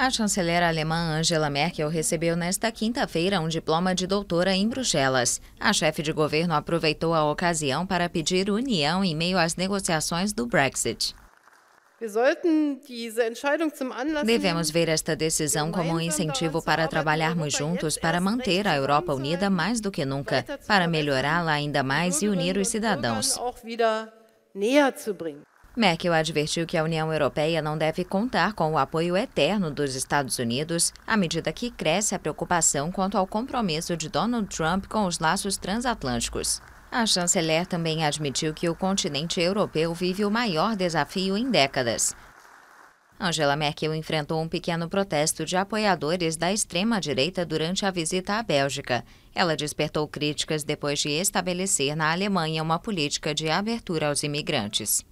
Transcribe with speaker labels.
Speaker 1: A chanceler alemã Angela Merkel recebeu nesta quinta-feira um diploma de doutora em Bruxelas. A chefe de governo aproveitou a ocasião para pedir união em meio às negociações do Brexit. Devemos ver esta decisão como um incentivo para trabalharmos juntos para manter a Europa unida mais do que nunca, para melhorá-la ainda mais e unir os cidadãos. Merkel advertiu que a União Europeia não deve contar com o apoio eterno dos Estados Unidos à medida que cresce a preocupação quanto ao compromisso de Donald Trump com os laços transatlânticos. A chanceler também admitiu que o continente europeu vive o maior desafio em décadas. Angela Merkel enfrentou um pequeno protesto de apoiadores da extrema-direita durante a visita à Bélgica. Ela despertou críticas depois de estabelecer na Alemanha uma política de abertura aos imigrantes.